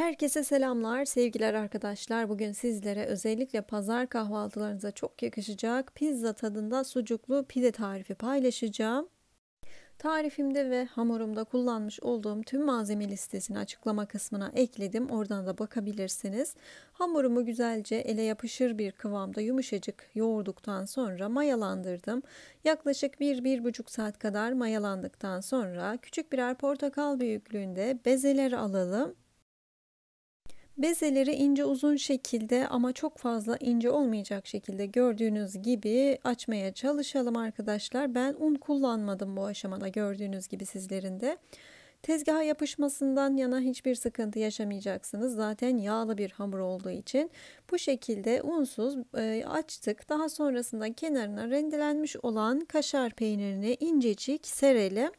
Herkese selamlar, sevgiler arkadaşlar. Bugün sizlere özellikle pazar kahvaltılarınıza çok yakışacak pizza tadında sucuklu pide tarifi paylaşacağım. Tarifimde ve hamurumda kullanmış olduğum tüm malzeme listesini açıklama kısmına ekledim. Oradan da bakabilirsiniz. Hamurumu güzelce ele yapışır bir kıvamda yumuşacık yoğurduktan sonra mayalandırdım. Yaklaşık 1-1,5 saat kadar mayalandıktan sonra küçük birer portakal büyüklüğünde bezeler alalım. Bezeleri ince uzun şekilde ama çok fazla ince olmayacak şekilde gördüğünüz gibi açmaya çalışalım arkadaşlar. Ben un kullanmadım bu aşamada gördüğünüz gibi sizlerin de. Tezgaha yapışmasından yana hiçbir sıkıntı yaşamayacaksınız. Zaten yağlı bir hamur olduğu için bu şekilde unsuz e, açtık. Daha sonrasında kenarına rendelenmiş olan kaşar peynirini incecik serelim.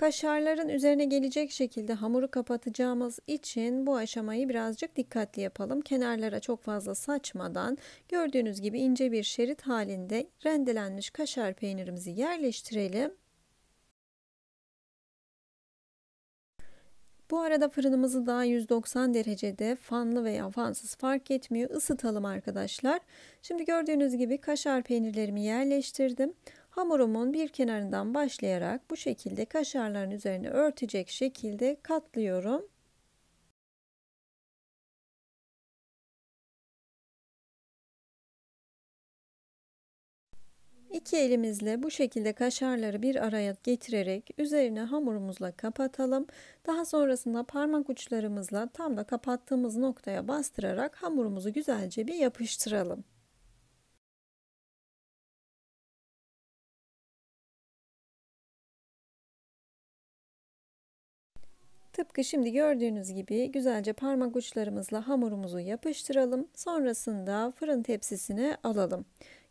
Kaşarların üzerine gelecek şekilde hamuru kapatacağımız için bu aşamayı birazcık dikkatli yapalım. Kenarlara çok fazla saçmadan gördüğünüz gibi ince bir şerit halinde rendelenmiş kaşar peynirimizi yerleştirelim. Bu arada fırınımızı daha 190 derecede fanlı veya fansız fark etmiyor ısıtalım arkadaşlar. Şimdi gördüğünüz gibi kaşar peynirlerimi yerleştirdim. Hamurumun bir kenarından başlayarak bu şekilde kaşarların üzerine örtecek şekilde katlıyorum. İki elimizle bu şekilde kaşarları bir araya getirerek üzerine hamurumuzla kapatalım. Daha sonrasında parmak uçlarımızla tam da kapattığımız noktaya bastırarak hamurumuzu güzelce bir yapıştıralım. Tıpkı şimdi gördüğünüz gibi güzelce parmak uçlarımızla hamurumuzu yapıştıralım. Sonrasında fırın tepsisine alalım.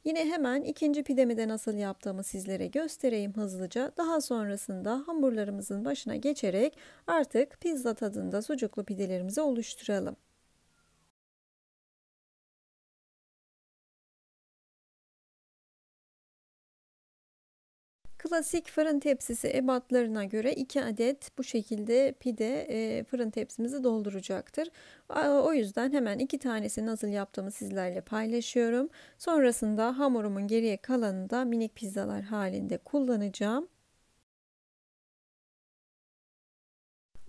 Yine hemen ikinci pidemi de nasıl yaptığımı sizlere göstereyim hızlıca. Daha sonrasında hamurlarımızın başına geçerek artık pizza tadında sucuklu pidelerimizi oluşturalım. Klasik fırın tepsisi ebatlarına göre 2 adet bu şekilde pide e, fırın tepsimizi dolduracaktır. O yüzden hemen 2 tanesi nasıl yaptığımı sizlerle paylaşıyorum. Sonrasında hamurumun geriye kalanını da minik pizzalar halinde kullanacağım.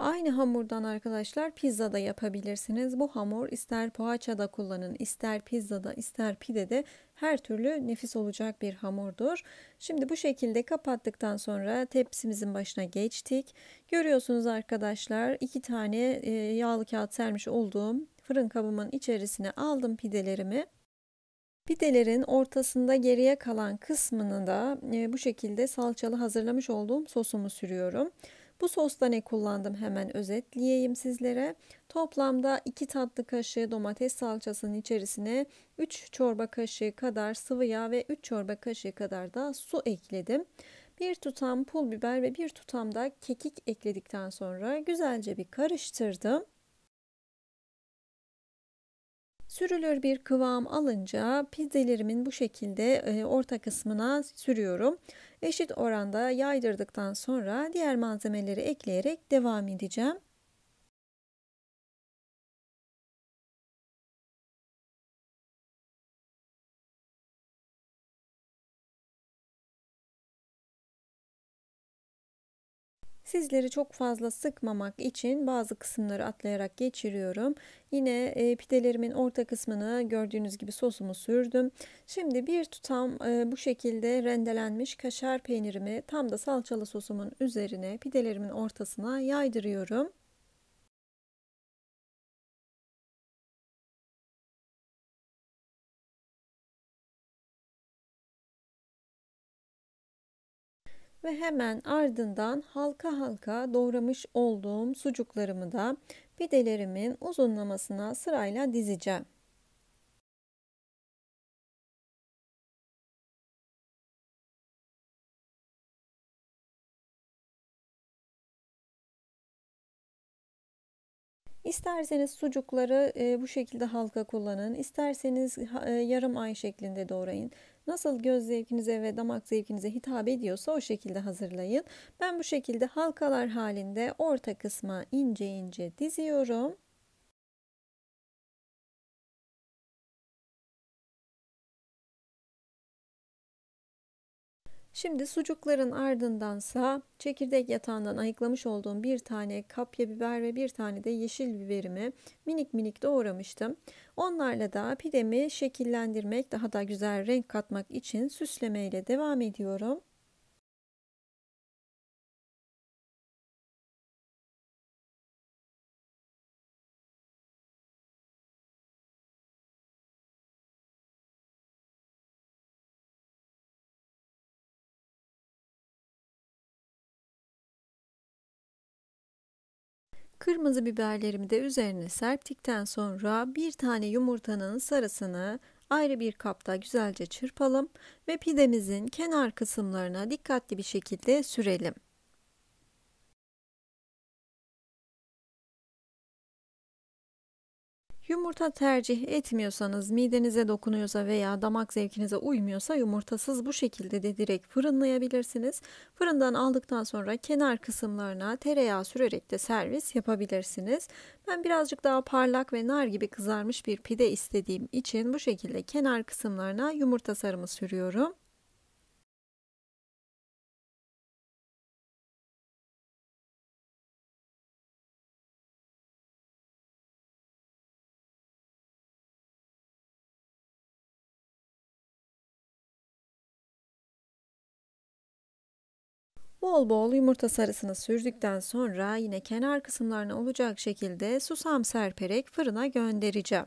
Aynı hamurdan arkadaşlar pizza da yapabilirsiniz. Bu hamur ister poğaçada kullanın, ister pizzada, ister pidede her türlü nefis olacak bir hamurdur. Şimdi bu şekilde kapattıktan sonra tepsimizin başına geçtik. Görüyorsunuz arkadaşlar iki tane e, yağlı kağıt sermiş olduğum fırın kabımın içerisine aldım pidelerimi. Pidelerin ortasında geriye kalan kısmını da e, bu şekilde salçalı hazırlamış olduğum sosumu sürüyorum. Bu sosta ne kullandım hemen özetleyeyim sizlere. Toplamda 2 tatlı kaşığı domates salçasının içerisine 3 çorba kaşığı kadar sıvı yağ ve 3 çorba kaşığı kadar da su ekledim. Bir tutam pul biber ve bir tutam da kekik ekledikten sonra güzelce bir karıştırdım. Sürülür bir kıvam alınca pizzelerimin bu şekilde e, orta kısmına sürüyorum eşit oranda yaydırdıktan sonra diğer malzemeleri ekleyerek devam edeceğim. Sizleri çok fazla sıkmamak için bazı kısımları atlayarak geçiriyorum. Yine e, pidelerimin orta kısmını gördüğünüz gibi sosumu sürdüm. Şimdi bir tutam e, bu şekilde rendelenmiş kaşar peynirimi tam da salçalı sosumun üzerine pidelerimin ortasına yaydırıyorum. ve hemen ardından halka halka doğramış olduğum sucuklarımı da pidelerimin uzunlamasına sırayla dizeceğim. İsterseniz sucukları e, bu şekilde halka kullanın, isterseniz e, yarım ay şeklinde doğrayın. Nasıl göz zevkinize ve damak zevkinize hitap ediyorsa o şekilde hazırlayın. Ben bu şekilde halkalar halinde orta kısma ince ince diziyorum. Şimdi sucukların ardındansa çekirdek yatağından ayıklamış olduğum bir tane kapya biber ve bir tane de yeşil biberimi minik minik doğramıştım. Onlarla da pidemi şekillendirmek daha da güzel renk katmak için süslemeyle devam ediyorum. Kırmızı biberlerimi de üzerine serptikten sonra bir tane yumurtanın sarısını ayrı bir kapta güzelce çırpalım ve pidemizin kenar kısımlarına dikkatli bir şekilde sürelim. Yumurta tercih etmiyorsanız, midenize dokunuyorsa veya damak zevkinize uymuyorsa yumurtasız bu şekilde de direkt fırınlayabilirsiniz. Fırından aldıktan sonra kenar kısımlarına tereyağı sürerek de servis yapabilirsiniz. Ben birazcık daha parlak ve nar gibi kızarmış bir pide istediğim için bu şekilde kenar kısımlarına yumurta sarımı sürüyorum. Bol bol yumurta sarısını sürdükten sonra yine kenar kısımlarına olacak şekilde susam serperek fırına göndereceğim.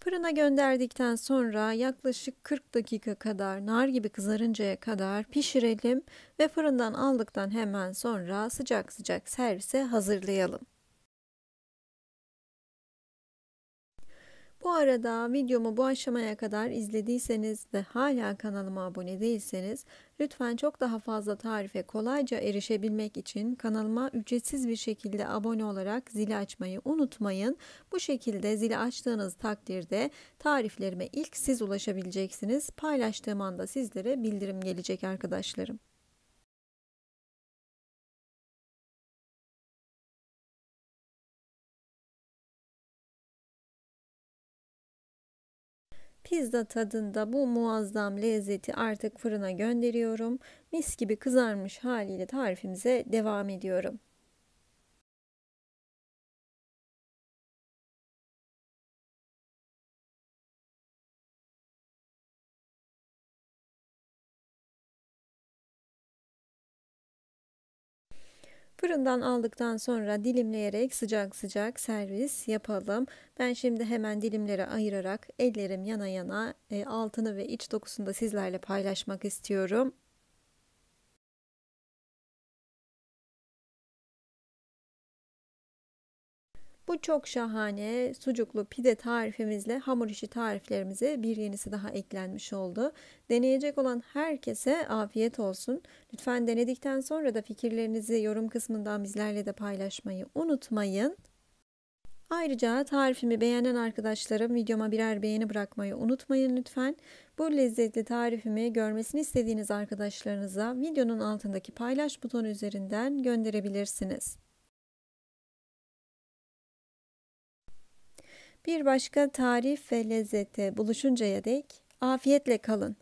Fırına gönderdikten sonra yaklaşık 40 dakika kadar nar gibi kızarıncaya kadar pişirelim ve fırından aldıktan hemen sonra sıcak sıcak servise hazırlayalım. Bu arada videomu bu aşamaya kadar izlediyseniz ve hala kanalıma abone değilseniz lütfen çok daha fazla tarife kolayca erişebilmek için kanalıma ücretsiz bir şekilde abone olarak zili açmayı unutmayın. Bu şekilde zili açtığınız takdirde tariflerime ilk siz ulaşabileceksiniz. Paylaştığım anda sizlere bildirim gelecek arkadaşlarım. Pizza tadında bu muazzam lezzeti artık fırına gönderiyorum. Mis gibi kızarmış haliyle tarifimize devam ediyorum. Fırından aldıktan sonra dilimleyerek sıcak sıcak servis yapalım. Ben şimdi hemen dilimlere ayırarak ellerim yana yana e, altını ve iç dokusunu da sizlerle paylaşmak istiyorum. Bu çok şahane sucuklu pide tarifimizle hamur işi tariflerimize bir yenisi daha eklenmiş oldu. Deneyecek olan herkese afiyet olsun. Lütfen denedikten sonra da fikirlerinizi yorum kısmından bizlerle de paylaşmayı unutmayın. Ayrıca tarifimi beğenen arkadaşlarım videoma birer beğeni bırakmayı unutmayın lütfen. Bu lezzetli tarifimi görmesini istediğiniz arkadaşlarınıza videonun altındaki paylaş butonu üzerinden gönderebilirsiniz. Bir başka tarif ve lezzete buluşuncaya dek afiyetle kalın.